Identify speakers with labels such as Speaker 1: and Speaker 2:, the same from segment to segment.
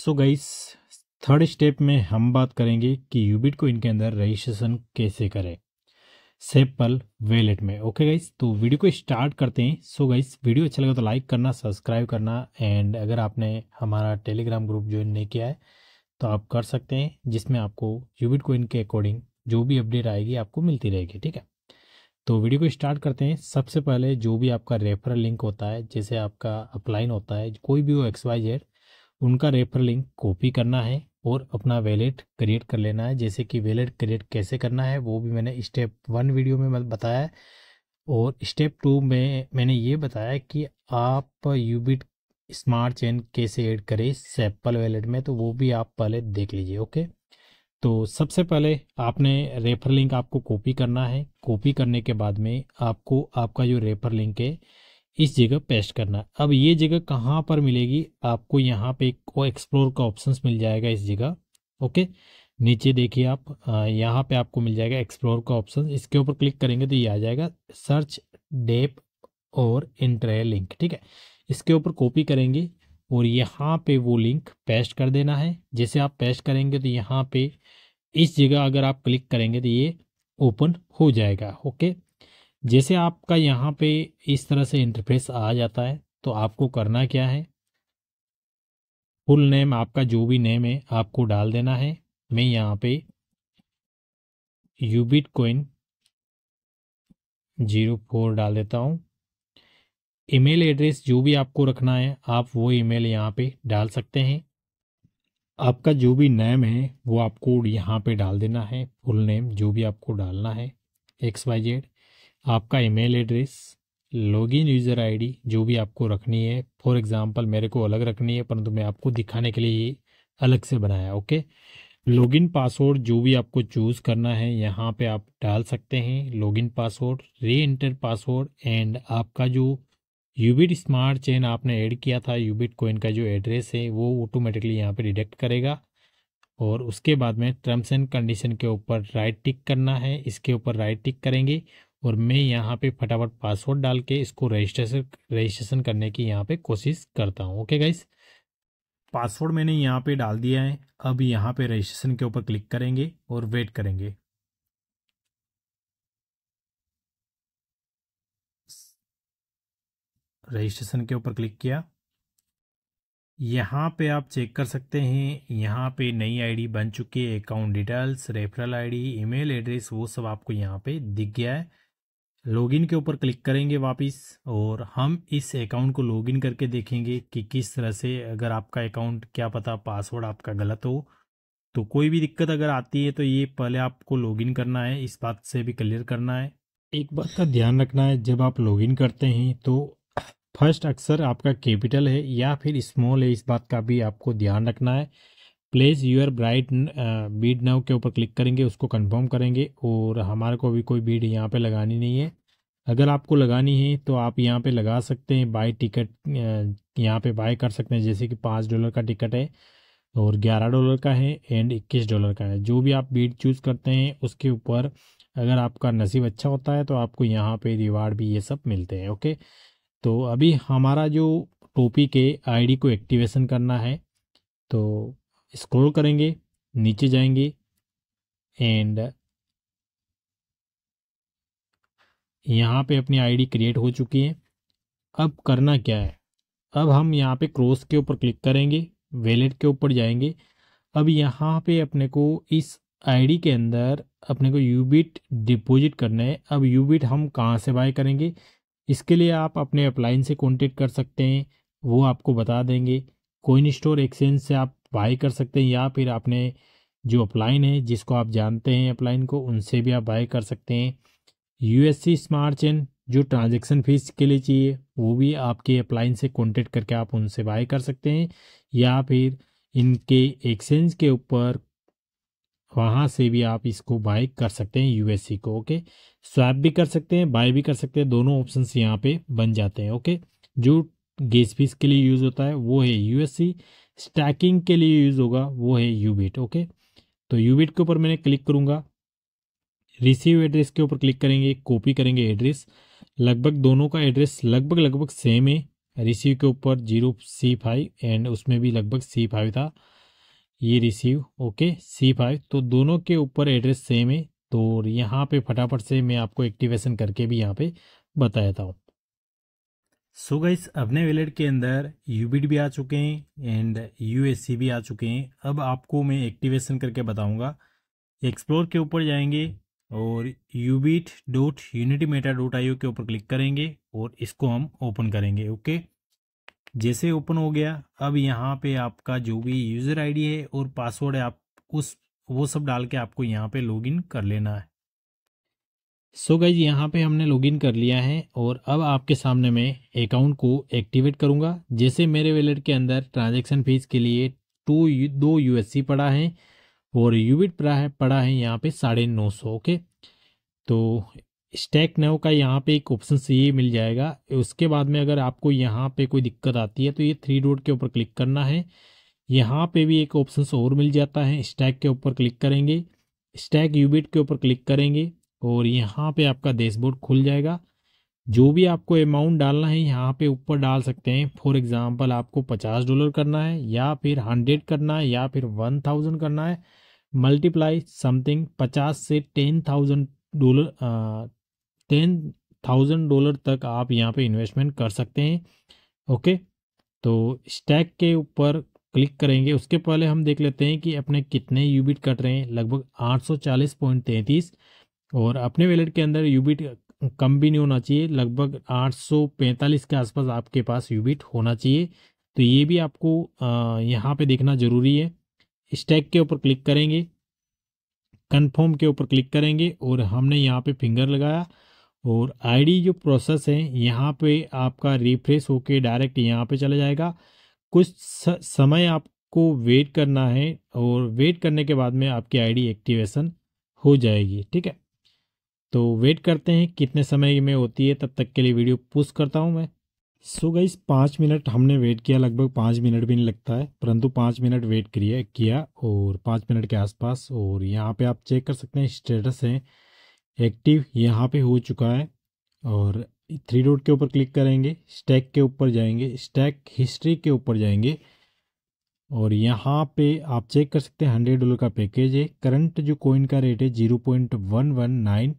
Speaker 1: सो so guys third step में हम बात करेंगे कि यूबिट को इनके अंदर रजिस्ट्रेशन कैसे करें सेपल वेलेट में ओके गाइस तो वीडियो को स्टार्ट करते हैं सो so गाइस वीडियो अच्छा लगा तो लाइक करना सब्सक्राइब करना एंड अगर आपने हमारा टेलीग्राम ग्रुप ज्वाइन नहीं किया है तो आप कर सकते हैं जिसमें आपको यूबिट को इनके अकॉर्डिंग जो भी अपडेट आएगी आपको मिलती रहेगी ठीक है तो वीडियो को स्टार्ट करते हैं सबसे पहले जो भी आपका रेफरल लिंक होता है जैसे आपका अपलाइन होता है कोई भी वो एक्स वाई जेड उनका रेफर लिंक कॉपी करना है और अपना वैलेट क्रिएट कर लेना है जैसे कि वैलेट क्रिएट कैसे करना है वो भी मैंने स्टेप वन वीडियो में बताया और स्टेप टू में मैंने ये बताया कि आप यूबिट स्मार्ट चेन कैसे ऐड करें सेप्पल वैलेट में तो वो भी आप पहले देख लीजिए ओके तो सबसे पहले आपने रेफर लिंक आपको कॉपी करना है कॉपी करने के बाद में आपको आपका जो रेफर लिंक है इस जगह पेस्ट करना अब ये जगह कहाँ पर मिलेगी आपको यहाँ पे एक एक्सप्लोर का ऑप्शंस मिल जाएगा इस जगह ओके नीचे देखिए आप यहाँ पे आपको मिल जाएगा एक्सप्लोर का ऑप्शन इसके ऊपर क्लिक करेंगे तो ये आ जाएगा सर्च डेप और इंटर लिंक ठीक है इसके ऊपर कॉपी करेंगे और यहाँ पे वो लिंक पेस्ट कर देना है जैसे आप पेस्ट करेंगे तो यहाँ पे इस जगह अगर आप क्लिक करेंगे तो ये ओपन हो जाएगा ओके जैसे आपका यहाँ पे इस तरह से इंटरफेस आ जाता है तो आपको करना क्या है फुल नेम आपका जो भी नेम है आपको डाल देना है मैं यहाँ पे यूबिट कोइन जीरो फोर डाल देता हूँ ईमेल एड्रेस जो भी आपको रखना है आप वो ईमेल यहाँ पे डाल सकते हैं आपका जो भी नेम है वो आपको यहाँ पे डाल देना है फुल नेम जो भी आपको डालना है एक्स वाई जेड आपका email address login user ID जो भी आपको रखनी है फॉर एग्ज़ाम्पल मेरे को अलग रखनी है परंतु मैं आपको दिखाने के लिए ये अलग से बनाया ओके लॉगिन पासवर्ड जो भी आपको चूज़ करना है यहाँ पे आप डाल सकते हैं login password re enter password and आपका जो यूबिट स्मार्ट चेन आपने ऐड किया था यूबिट कोइन का जो एड्रेस है वो ऑटोमेटिकली यहाँ पे डिटेक्ट करेगा और उसके बाद में टर्म्स एंड कंडीशन के ऊपर राइट टिक करना है इसके ऊपर राइट टिक करेंगे और मैं यहाँ पे फटाफट पासवर्ड डाल के इसको रजिस्ट्रेशन रजिस्ट्रेशन करने की यहाँ पे कोशिश करता हूँ ओके गाइस पासवर्ड मैंने यहाँ पे डाल दिया है अब यहाँ पे रजिस्ट्रेशन के ऊपर क्लिक करेंगे और वेट करेंगे रजिस्ट्रेशन के ऊपर क्लिक किया यहाँ पे आप चेक कर सकते हैं यहाँ पे नई आईडी बन चुकी है account details referral ID email address वो सब आपको यहाँ पे दिख गया है लॉगिन के ऊपर क्लिक करेंगे वापस और हम इस अकाउंट को लॉगिन करके देखेंगे कि किस तरह से अगर आपका अकाउंट क्या पता पासवर्ड आपका गलत हो तो कोई भी दिक्कत अगर आती है तो ये पहले आपको लॉगिन करना है इस बात से भी क्लियर करना है एक बात का ध्यान रखना है जब आप लॉगिन करते हैं तो फर्स्ट अक्सर आपका कैपिटल है या फिर स्मॉल है इस बात का भी आपको ध्यान रखना है place your bright bid now के ऊपर क्लिक करेंगे उसको कंफर्म करेंगे और हमारे को अभी कोई बीड यहाँ पे लगानी नहीं है अगर आपको लगानी है तो आप यहाँ पे लगा सकते हैं बाय टिकट uh, यहाँ पे बाय कर सकते हैं जैसे कि पाँच डॉलर का टिकट है और ग्यारह डॉलर का है एंड इक्कीस डॉलर का है जो भी आप बीड चूज़ करते हैं उसके ऊपर अगर आपका नसीब अच्छा होता है तो आपको यहाँ पर रिवार्ड भी ये सब मिलते हैं ओके तो अभी हमारा जो टोपी के आई को एक्टिवेशन करना है तो स्क्रॉल करेंगे नीचे जाएंगे एंड यहाँ पे अपनी आईडी क्रिएट हो चुकी है अब करना क्या है अब हम यहाँ पे क्रॉस के ऊपर क्लिक करेंगे वैलेट के ऊपर जाएंगे अब यहाँ पे अपने को इस आईडी के अंदर अपने को यूबिट डिपॉजिट करना है अब यूबिट हम कहाँ से बाय करेंगे इसके लिए आप अपने अपलाइन से कॉन्टेक्ट कर सकते हैं वो आपको बता देंगे कोइन स्टोर एक्सचेंज से आप बाई कर सकते हैं या फिर आपने जो अपलाइन है जिसको आप जानते हैं अपलाइन को उनसे भी आप बाई कर सकते हैं यूएससी स्मार्ट चेन जो ट्रांजैक्शन फीस के लिए चाहिए वो भी आपके अपलाइन से कॉन्टेक्ट करके आप उनसे बाय कर सकते हैं या फिर इनके एक्सचेंज के ऊपर वहाँ से भी आप इसको बाय कर सकते हैं यूएससी को ओके स्वैप भी कर सकते हैं बाय भी कर सकते हैं दोनों ऑप्शन यहाँ पे बन जाते हैं ओके जो गेस फीस के लिए यूज़ होता है वो है यूएससी स्टैकिंग के लिए यूज़ होगा वो है यूबिट ओके तो यूबिट के ऊपर मैंने क्लिक करूंगा रिसीव एड्रेस के ऊपर क्लिक करेंगे कॉपी करेंगे एड्रेस लगभग दोनों का एड्रेस लगभग लगभग सेम है रिसीव के ऊपर जीरो सी फाइव एंड उसमें भी लगभग सी फाइव था ये रिसीव ओके सी फाइव तो दोनों के ऊपर एड्रेस सेम है तो यहाँ पे फटाफट से मैं आपको एक्टिवेशन करके भी यहाँ पे बताया था हूँ सो so गाइस अपने वैलेट के अंदर यू भी आ चुके हैं एंड यू भी आ चुके हैं अब आपको मैं एक्टिवेशन करके बताऊंगा एक्सप्लोर के ऊपर जाएंगे और Ubit dot unity meta dot I के ऊपर क्लिक करेंगे और इसको हम ओपन करेंगे ओके जैसे ओपन हो गया अब यहाँ पे आपका जो भी यूज़र आईडी है और पासवर्ड है आप उस वो सब डाल के आपको यहाँ पे लॉगिन कर लेना है सो गई यहाँ पे हमने लॉगिन कर लिया है और अब आपके सामने मैं अकाउंट को एक्टिवेट करूँगा जैसे मेरे वैलेट के अंदर ट्रांजैक्शन फीस के लिए टू दो यूएससी पड़ा है और यूबिट पड़ा है पड़ा है यहाँ पे साढ़े नौ सौ ओके तो स्टैक नव का यहाँ पे एक ऑप्शन से ये मिल जाएगा उसके बाद में अगर आपको यहाँ पे कोई दिक्कत आती है तो ये थ्री डोट के ऊपर क्लिक करना है यहाँ पे भी एक ऑप्शन और मिल जाता है स्टैक के ऊपर क्लिक करेंगे स्टैक यूबिट के ऊपर क्लिक करेंगे और यहाँ पे आपका डैशबोर्ड खुल जाएगा जो भी आपको अमाउंट डालना है यहाँ पे ऊपर डाल सकते हैं फॉर एग्ज़ाम्पल आपको पचास डॉलर करना है या फिर हंड्रेड करना है या फिर वन थाउजेंड करना है मल्टीप्लाई समथिंग पचास से ten thousand dollar ten thousand dollar तक आप यहाँ पे इन्वेस्टमेंट कर सकते हैं ओके तो स्टैक के ऊपर क्लिक करेंगे उसके पहले हम देख लेते हैं कि अपने कितने यूबिट कट रहे हैं लगभग आठ सौ चालीस पॉइंट और अपने वैलेट के अंदर यूबिट कम भी नहीं होना चाहिए लगभग 845 के आसपास आपके पास यूबिट होना चाहिए तो ये भी आपको यहाँ पे देखना ज़रूरी है स्टैक के ऊपर क्लिक करेंगे कन्फर्म के ऊपर क्लिक करेंगे और हमने यहाँ पे फिंगर लगाया और आईडी जो प्रोसेस है यहाँ पे आपका रिफ्रेश होके डायरेक्ट यहाँ पे चला जाएगा कुछ समय आपको वेट करना है और वेट करने के बाद में आपकी आईडी एक्टिवेशन हो जाएगी ठीक है तो वेट करते हैं कितने समय में होती है तब तक के लिए वीडियो पुश करता हूँ मैं सो so गई पाँच मिनट हमने वेट किया लगभग पाँच मिनट भी नहीं लगता है परंतु पाँच मिनट वेट करिए किया और पाँच मिनट के आसपास और यहाँ पे आप चेक कर सकते हैं स्टेटस है एक्टिव यहाँ पे हो चुका है और थ्री डॉट के ऊपर क्लिक करेंगे स्टैक के ऊपर जाएंगे स्टैक हिस्ट्री के ऊपर जाएंगे और यहाँ पे आप चेक कर सकते हैं हंड्रेड डॉलर का पैकेज है करंट जो कोइन का रेट है zero point one one nine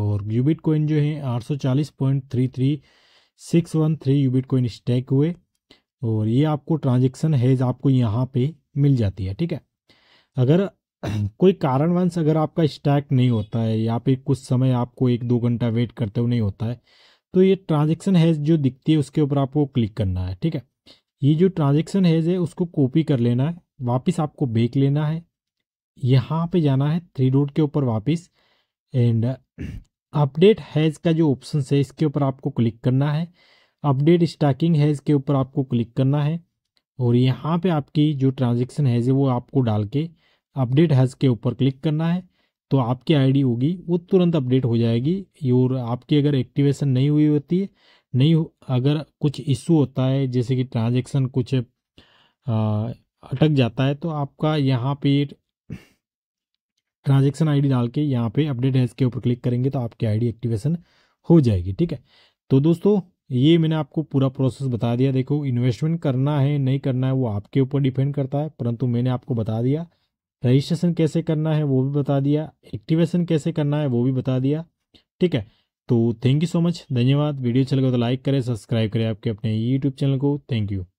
Speaker 1: और यूबिट कोइन जो है 840.33613 यूबिट कोइन स्टैक हुए और ये आपको ट्रांजेक्शन हैज आपको यहाँ पे मिल जाती है ठीक है अगर कोई कारणवंश अगर आपका स्टैक नहीं होता है या पे कुछ समय आपको एक दो घंटा वेट करते हुए नहीं होता है तो ये ट्रांजेक्शन हैज जो दिखती है उसके ऊपर आपको क्लिक करना है ठीक है ये जो ट्रांजेक्शन हैज है उसको कॉपी कर लेना है वापस आपको बेक लेना है यहाँ पे जाना है थ्री रोड के ऊपर वापस एंड अपडेट हैज़ का जो ऑप्शन है इसके ऊपर आपको क्लिक करना है अपडेट स्टाकिंग हैज़ के ऊपर आपको क्लिक करना है और यहाँ पे आपकी जो ट्रांजेक्शन हैज़ है वो आपको डाल के अपडेट हैज़ के ऊपर क्लिक करना है तो आपकी आईडी होगी वो तुरंत अपडेट हो जाएगी और आपकी अगर एक्टिवेशन नहीं हुई होती है नहीं अगर कुछ इशू होता है जैसे कि ट्रांजेक्शन कुछ आ, अटक जाता है तो आपका यहाँ पे ट्रांजेक्शन आई डाल के यहाँ पे अपडेट हैज़ के ऊपर क्लिक करेंगे तो आपकी आई एक्टिवेशन हो जाएगी ठीक है तो दोस्तों ये मैंने आपको पूरा प्रोसेस बता दिया देखो इन्वेस्टमेंट करना है नहीं करना है वो आपके ऊपर डिपेंड करता है परंतु मैंने आपको बता दिया रजिस्ट्रेशन कैसे करना है वो भी बता दिया एक्टिवेशन कैसे करना है वो भी बता दिया ठीक है तो थैंक यू सो मच धन्यवाद वीडियो अच्छा लगा तो लाइक करें सब्सक्राइब करें आपके अपने यूट्यूब चैनल को थैंक यू